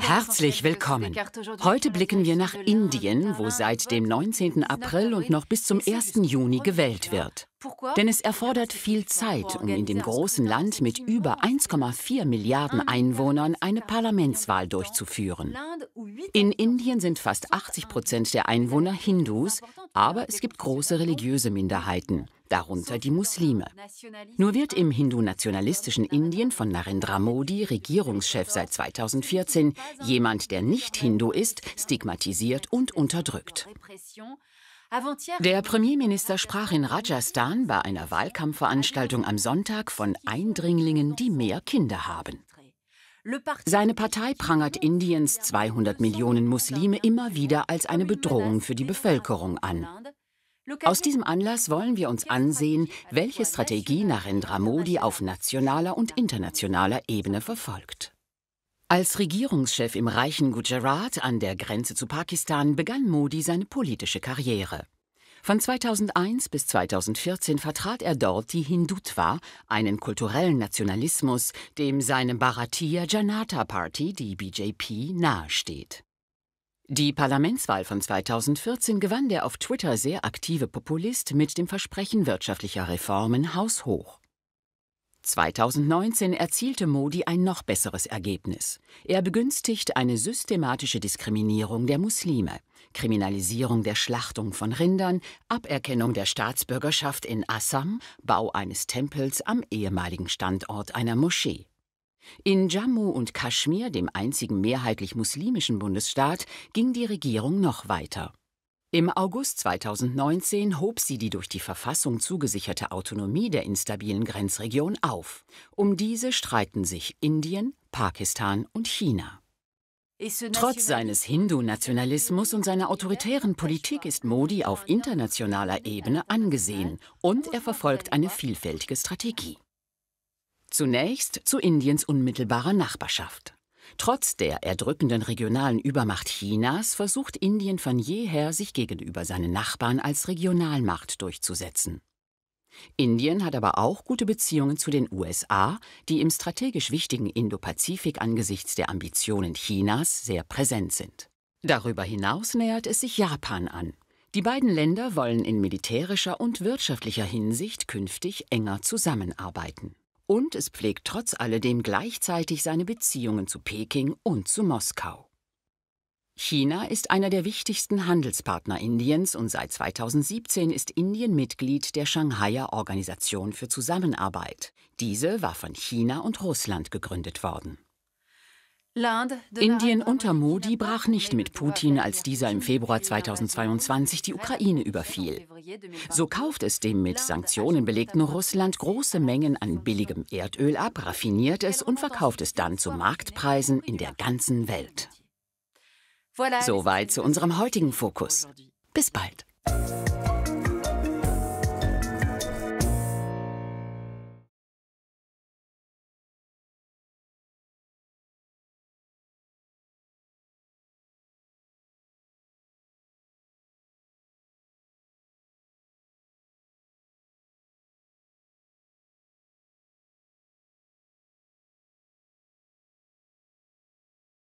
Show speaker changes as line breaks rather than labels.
Herzlich willkommen. Heute blicken wir nach Indien, wo seit dem 19. April und noch bis zum 1. Juni gewählt wird. Denn es erfordert viel Zeit, um in dem großen Land mit über 1,4 Milliarden Einwohnern eine Parlamentswahl durchzuführen. In Indien sind fast 80 Prozent der Einwohner Hindus, aber es gibt große religiöse Minderheiten darunter die Muslime. Nur wird im hindu-nationalistischen Indien von Narendra Modi, Regierungschef seit 2014, jemand, der nicht Hindu ist, stigmatisiert und unterdrückt. Der Premierminister sprach in Rajasthan bei einer Wahlkampfveranstaltung am Sonntag von Eindringlingen, die mehr Kinder haben. Seine Partei prangert Indiens 200 Millionen Muslime immer wieder als eine Bedrohung für die Bevölkerung an. Aus diesem Anlass wollen wir uns ansehen, welche Strategie Narendra Modi auf nationaler und internationaler Ebene verfolgt. Als Regierungschef im reichen Gujarat an der Grenze zu Pakistan begann Modi seine politische Karriere. Von 2001 bis 2014 vertrat er dort die Hindutva, einen kulturellen Nationalismus, dem seine Bharatiya Janata Party, die BJP, nahesteht. Die Parlamentswahl von 2014 gewann der auf Twitter sehr aktive Populist mit dem Versprechen wirtschaftlicher Reformen haushoch. 2019 erzielte Modi ein noch besseres Ergebnis. Er begünstigt eine systematische Diskriminierung der Muslime, Kriminalisierung der Schlachtung von Rindern, Aberkennung der Staatsbürgerschaft in Assam, Bau eines Tempels am ehemaligen Standort einer Moschee. In Jammu und Kaschmir, dem einzigen mehrheitlich muslimischen Bundesstaat, ging die Regierung noch weiter. Im August 2019 hob sie die durch die Verfassung zugesicherte Autonomie der instabilen Grenzregion auf. Um diese streiten sich Indien, Pakistan und China. Trotz seines Hindu-Nationalismus und seiner autoritären Politik ist Modi auf internationaler Ebene angesehen und er verfolgt eine vielfältige Strategie. Zunächst zu Indiens unmittelbarer Nachbarschaft. Trotz der erdrückenden regionalen Übermacht Chinas versucht Indien von jeher, sich gegenüber seinen Nachbarn als Regionalmacht durchzusetzen. Indien hat aber auch gute Beziehungen zu den USA, die im strategisch wichtigen Indopazifik angesichts der Ambitionen Chinas sehr präsent sind. Darüber hinaus nähert es sich Japan an. Die beiden Länder wollen in militärischer und wirtschaftlicher Hinsicht künftig enger zusammenarbeiten und es pflegt trotz alledem gleichzeitig seine Beziehungen zu Peking und zu Moskau. China ist einer der wichtigsten Handelspartner Indiens und seit 2017 ist Indien Mitglied der Shanghaier Organisation für Zusammenarbeit. Diese war von China und Russland gegründet worden. Indien unter Modi brach nicht mit Putin, als dieser im Februar 2022 die Ukraine überfiel. So kauft es dem mit Sanktionen belegten Russland große Mengen an billigem Erdöl ab, raffiniert es und verkauft es dann zu Marktpreisen in der ganzen Welt. Soweit zu unserem heutigen Fokus. Bis bald.